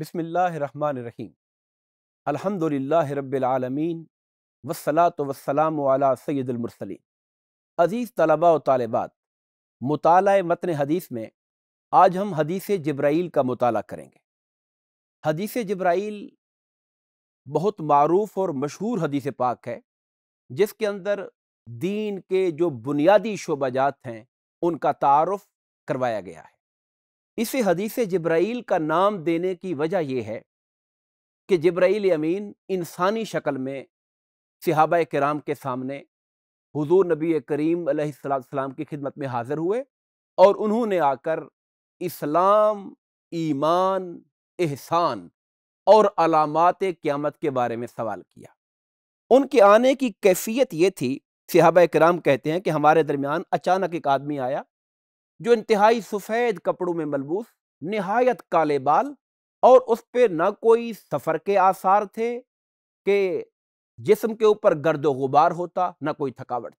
बसमीम अलहमदिल्ला रबालमीन वसलात वसलाम सैदुलमरसलिन अज़ीज़ तलबा व तालबात मताल मतन हदीस में आज हम हदीस जब्राइल का मताल करेंगे हदीस जब्राइल बहुत मारूफ़ और मशहूर हदीस पाक है जिसके अंदर दीन के जो बुनियादी शोबाजात हैं उनका तारफ़ करवाया गया है इसी हदीस जब्राइल का नाम देने की वजह यह है कि जब्राइल अमीन इंसानी शक्ल में सिहाबा कराम के सामने हुजूर नबी करीम सलाम की खिदमत में हाज़िर हुए और उन्होंने आकर इस्लाम ईमान एहसान और अलामत क़्यामत के बारे में सवाल किया उनके आने की कैफियत ये थी सिहाबा कराम कहते हैं कि हमारे दरमियान अचानक एक आदमी आया जो इंतहाई सफ़ेद कपड़ों में मलबूस नहायत काले बाल और उस पर न कोई सफ़र के आसार थे कि जिसम के ऊपर गर्द गुबार होता न कोई थकावट थी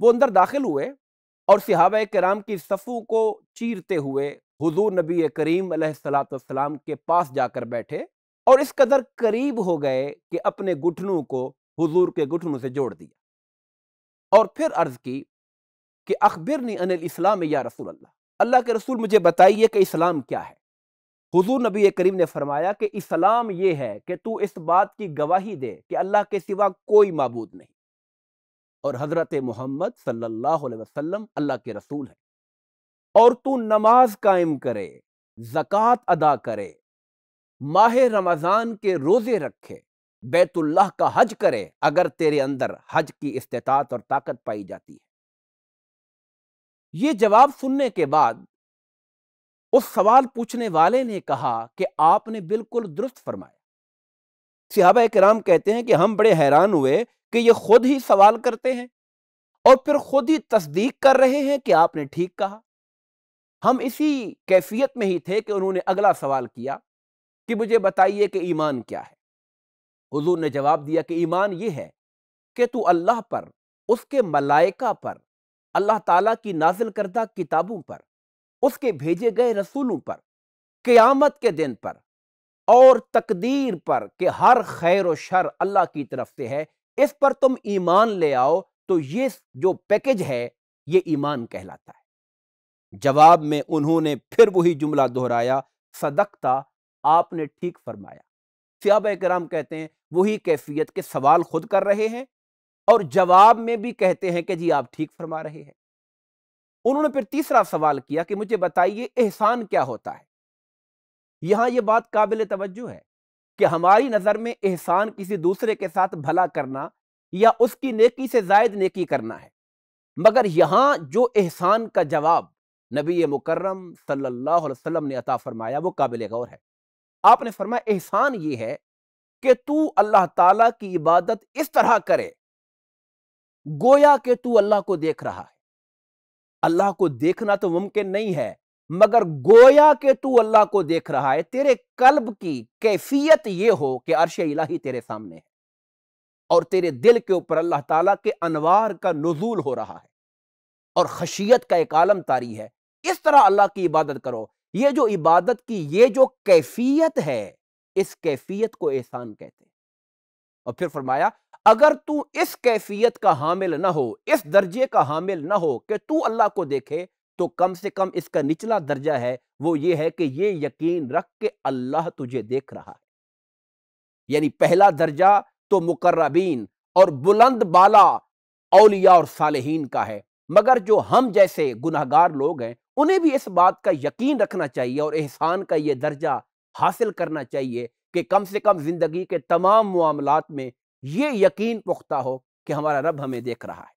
वो अंदर दाखिल हुए और सिहाब कराम की सफ़ू को चीरते हुए हुजूर नबी करीम सलाम के पास जाकर बैठे और इस कदर करीब हो गए कि अपने घुटनों को हजूर के घुटनों से जोड़ दिया और फिर अर्ज की कि नी अनिल इस्लाम या रसूल अल्लाह अल्लाह के रसूल मुझे बताइए कि इस्लाम क्या है हुजूर नबी करीम ने फरमाया कि इस्लाम ये है कि तू इस बात की गवाही दे कि अल्लाह के सिवा कोई मबूद नहीं और हज़रत मोहम्मद सल्लल्लाहु अलैहि वसल्लम अल्लाह के रसूल है और तू नमाज कायम करे जक़ात अदा करे माह रमज़ान के रोज़े रखे बैतुल्लाह का हज करे अगर तेरे अंदर हज की इस्तात और ताकत पाई जाती है ये जवाब सुनने के बाद उस सवाल पूछने वाले ने कहा कि आपने बिल्कुल दुरुस्त फरमाया सिहाबा कराम कहते हैं कि हम बड़े हैरान हुए कि ये खुद ही सवाल करते हैं और फिर खुद ही तस्दीक कर रहे हैं कि आपने ठीक कहा हम इसी कैफियत में ही थे कि उन्होंने अगला सवाल किया कि मुझे बताइए कि ईमान क्या है हजूर ने जवाब दिया कि ईमान ये है कि तू अल्लाह पर उसके मलाइका पर अल्लाह ताला की नाजिल करदा किताबों पर उसके भेजे गए रसूलों पर क़यामत के दिन पर और तकदीर पर कि हर खैर व शर अल्लाह की तरफ से है इस पर तुम ईमान ले आओ तो ये जो पैकेज है ये ईमान कहलाता है जवाब में उन्होंने फिर वही जुमला दोहराया सदकता आपने ठीक फरमाया सियाब कराम कहते हैं वही कैफियत के सवाल खुद कर रहे हैं और जवाब में भी कहते हैं कि जी आप ठीक फरमा रहे हैं उन्होंने फिर तीसरा सवाल किया कि मुझे बताइए एहसान क्या होता है यहां यह बात काबिल तवज्जो है कि हमारी नज़र में एहसान किसी दूसरे के साथ भला करना या उसकी नेकी से जायद नेकी करना है मगर यहां जो एहसान का जवाब नबी मुकर्रम सल्लल्लाहु अलैहि वसल्लम ने अता फरमाया वो काबिल गौर है आपने फरमाया एहसान ये है कि तू अल्लाह ताला की इबादत इस तरह करे गोया के तू अल्लाह को देख रहा है अल्लाह को देखना तो मुमकिन नहीं है मगर गोया के तू अल्लाह को देख रहा है तेरे कल्ब की कैफियत यह हो कि अरश इलाही तेरे सामने है और तेरे दिल के ऊपर अल्लाह ताला के अनवार का नजूल हो रहा है और खशियत का एक आलम तारी है इस तरह अल्लाह की इबादत करो ये जो इबादत की ये जो कैफियत है इस कैफियत को एहसान कहते हैं और फिर फरमाया अगर तू इस कैफियत का हामिल ना हो इस दर्जे का हामिल ना हो कि तू अल्लाह को देखे तो कम से कम इसका निचला दर्जा है वो ये है कि ये यकीन रख के अल्लाह तुझे देख रहा है यानी पहला दर्जा तो मुकर्रबीन और बुलंद बाला औलिया और सालहीन का है मगर जो हम जैसे गुनाहगार लोग हैं उन्हें भी इस बात का यकीन रखना चाहिए और एहसान का ये दर्जा हासिल करना चाहिए कि कम से कम ज़िंदगी के तमाम मामलात में ये यकीन पुख्ता हो कि हमारा रब हमें देख रहा है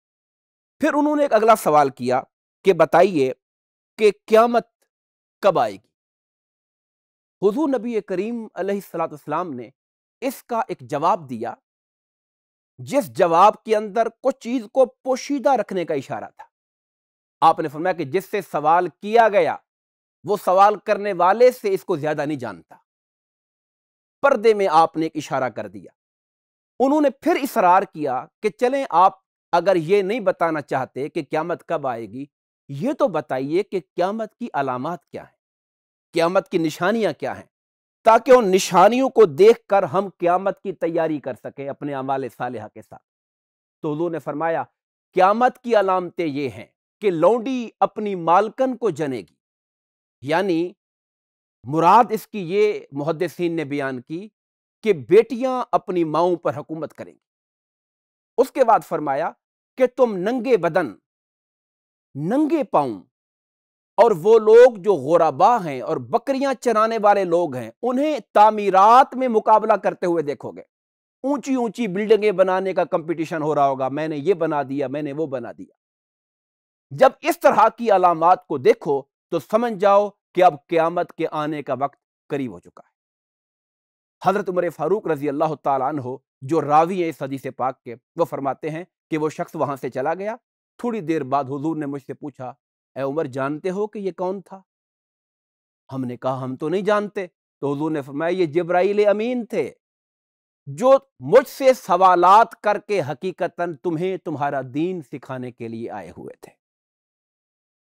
फिर उन्होंने एक अगला सवाल किया कि बताइए कि क्यामत कब आएगी हुजूर नबी करीम सलाम ने इसका एक जवाब दिया जिस जवाब के अंदर कुछ चीज को पोशीदा रखने का इशारा था आपने फरमाया कि जिससे सवाल किया गया वो सवाल करने वाले से इसको ज्यादा नहीं जानता पर्दे में आपने एक इशारा कर दिया उन्होंने फिर इसरार किया कि चलें आप अगर ये नहीं बताना चाहते कि क्यामत कब आएगी ये तो बताइए कि क्यामत की अलामत क्या है क्यामत की निशानियां क्या हैं ताकि उन निशानियों को देख कर हम क्यामत की तैयारी कर सकें अपने अमाल सालह के साथ तो उन्होंने फरमाया क्यामत की अलामतें ये हैं कि लौंडी अपनी मालकन को जनेगी यानी मुराद इसकी ये मुहदसिन ने बयान की कि बेटियां अपनी माओं पर हुकूमत करेंगी उसके बाद फरमाया कि तुम नंगे बदन नंगे पाऊं और वो लोग जो गोराबा हैं और बकरियां चराने वाले लोग हैं उन्हें तामीरात में मुकाबला करते हुए देखोगे ऊंची ऊंची बिल्डिंगें बनाने का कंपटीशन हो रहा होगा मैंने ये बना दिया मैंने वो बना दिया जब इस तरह की अलामत को देखो तो समझ जाओ कि अब क्यामत के आने का वक्त करीब हो चुका है हज़रत उमर फ़ारूक रज़ी अल्लाह तु जो रावी हैं इस से पाक के वो फरमाते हैं कि वो शख्स वहां से चला गया थोड़ी देर बाद हुजूर ने मुझसे पूछा ए उमर जानते हो कि ये कौन था हमने कहा हम तो नहीं जानते तो हजूर ने फरमाया ये जब्राइल अमीन थे जो मुझसे सवालात करके हकीकता तुम्हें तुम्हारा दीन सिखाने के लिए आए हुए थे